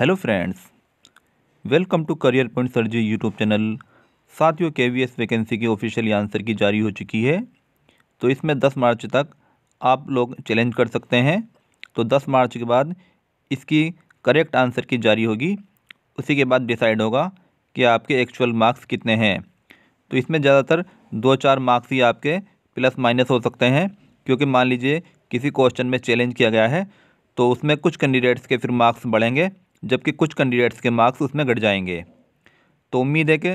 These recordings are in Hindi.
hello friends welcome to career point सर्जी YouTube channel साथियों के वी एस वैकेंसी की ऑफिशियल आंसर की जारी हो चुकी है तो इसमें 10 मार्च तक आप लोग चैलेंज कर सकते हैं तो 10 मार्च के बाद इसकी करेक्ट आंसर की जारी होगी उसी के बाद डिसाइड होगा कि आपके एक्चुअल मार्क्स कितने हैं तो इसमें ज़्यादातर दो चार मार्क्स ही आपके प्लस माइनस हो सकते हैं क्योंकि मान लीजिए किसी क्वेश्चन में चैलेंज किया गया है तो उसमें कुछ कैंडिडेट्स के फिर मार्क्स बढ़ेंगे जबकि कुछ कैंडिडेट्स के मार्क्स उसमें घट जाएंगे तो उम्मीद है कि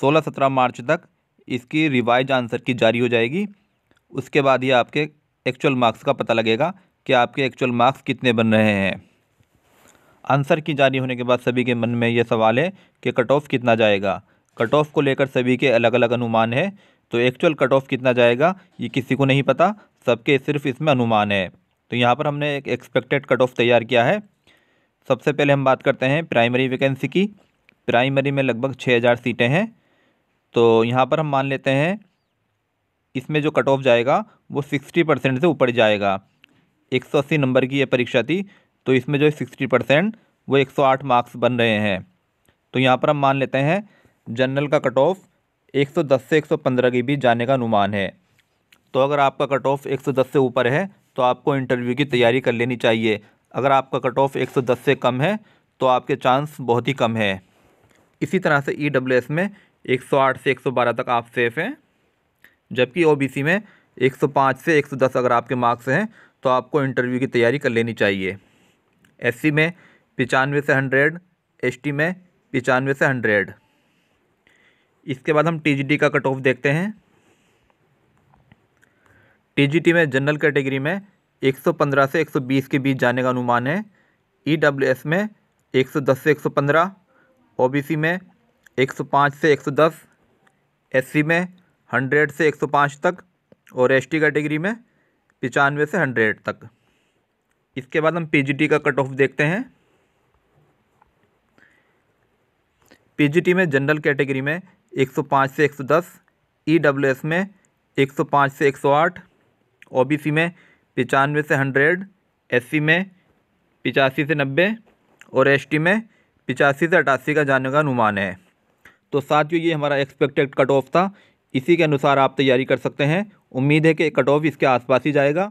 सोलह सत्रह मार्च तक इसकी रिवाइज आंसर की जारी हो जाएगी उसके बाद ही आपके एक्चुअल मार्क्स का पता लगेगा कि आपके एक्चुअल मार्क्स कितने बन रहे हैं आंसर की जारी होने के बाद सभी के मन में ये सवाल है कि कट ऑफ कितना जाएगा कट ऑफ को लेकर सभी के अलग अलग अनुमान है तो एक्चुअल कट ऑफ कितना जाएगा ये किसी को नहीं पता सबके सिर्फ इसमें अनुमान है तो यहाँ पर हमने एक एक्सपेक्टेड कट ऑफ तैयार किया है सबसे पहले हम बात करते हैं प्राइमरी वैकेंसी की प्राइमरी में लगभग छः हज़ार सीटें हैं तो यहाँ पर हम मान लेते हैं इसमें जो कट ऑफ जाएगा वो सिक्सटी परसेंट से ऊपर जाएगा एक सौ अस्सी नंबर की ये परीक्षा थी तो इसमें जो सिक्सटी परसेंट वो एक सौ आठ मार्क्स बन रहे हैं तो यहाँ पर हम मान लेते हैं जनरल का कट ऑफ एक सौ दस से एक सौ पंद्रह के बीच जाने का अनुमान है तो अगर आपका कट ऑफ एक सौ दस से ऊपर है तो आपको इंटरव्यू की तैयारी कर लेनी चाहिए अगर आपका कट ऑफ एक से कम है तो आपके चांस बहुत ही कम है इसी तरह से ई e में 108 से 112 तक आप सेफ़ हैं जबकि ओ में 105 से 110 अगर आपके मार्क्स हैं तो आपको इंटरव्यू की तैयारी कर लेनी चाहिए एस में पचानवे से हंड्रेड एस में पचानवे से हंड्रेड इसके बाद हम टी का कट ऑफ देखते हैं टी में जनरल कैटेगरी में 115 से 120 के बीच जाने का अनुमान है ई में 110 से 115 ओबीसी में 105 से 110 एससी में 100 से 105 तक और एसटी कैटेगरी में पचानवे से 100 तक इसके बाद हम पीजीटी का कट ऑफ देखते हैं पीजीटी में जनरल कैटेगरी में 105 से 110 ईडब्ल्यूएस में 105 से 108 ओबीसी में पचानवे से हंड्रेड एस में पिचासी से नब्बे और एसटी में पिचासी से अट्ठासी का जाने का अनुमान है तो साथियों ये हमारा एक्सपेक्टेड कट ऑफ था इसी के अनुसार आप तैयारी कर सकते हैं उम्मीद है कि कट ऑफ इसके आसपास ही जाएगा